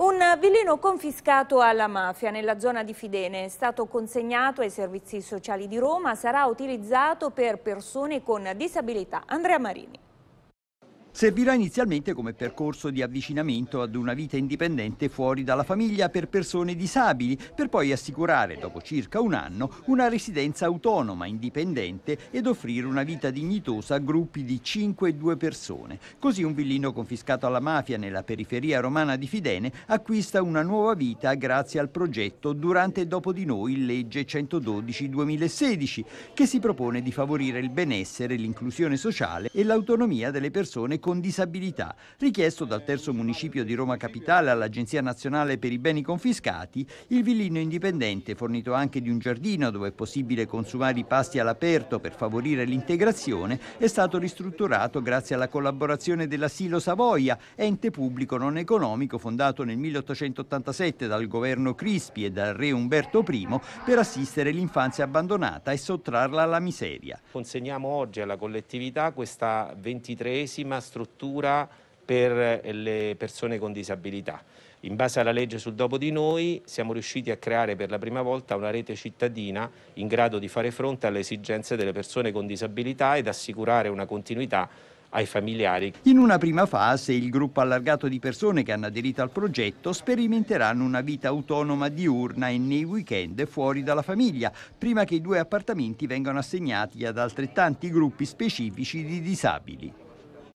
Un villino confiscato alla mafia nella zona di Fidene è stato consegnato ai servizi sociali di Roma, sarà utilizzato per persone con disabilità. Andrea Marini. Servirà inizialmente come percorso di avvicinamento ad una vita indipendente fuori dalla famiglia per persone disabili, per poi assicurare, dopo circa un anno, una residenza autonoma, indipendente ed offrire una vita dignitosa a gruppi di 5-2 e persone. Così un villino confiscato alla mafia nella periferia romana di Fidene acquista una nuova vita grazie al progetto Durante e dopo di noi legge 112-2016 che si propone di favorire il benessere, l'inclusione sociale e l'autonomia delle persone con con disabilità, richiesto dal terzo municipio di Roma Capitale all'Agenzia Nazionale per i Beni Confiscati, il villino indipendente, fornito anche di un giardino dove è possibile consumare i pasti all'aperto per favorire l'integrazione, è stato ristrutturato grazie alla collaborazione dell'Asilo Savoia, ente pubblico non economico fondato nel 1887 dal governo Crispi e dal re Umberto I per assistere l'infanzia abbandonata e sottrarla alla miseria. Consegniamo oggi alla collettività questa ventitreesima struttura per eh, le persone con disabilità. In base alla legge sul dopo di noi siamo riusciti a creare per la prima volta una rete cittadina in grado di fare fronte alle esigenze delle persone con disabilità ed assicurare una continuità ai familiari. In una prima fase il gruppo allargato di persone che hanno aderito al progetto sperimenteranno una vita autonoma diurna e nei weekend fuori dalla famiglia, prima che i due appartamenti vengano assegnati ad altrettanti gruppi specifici di disabili.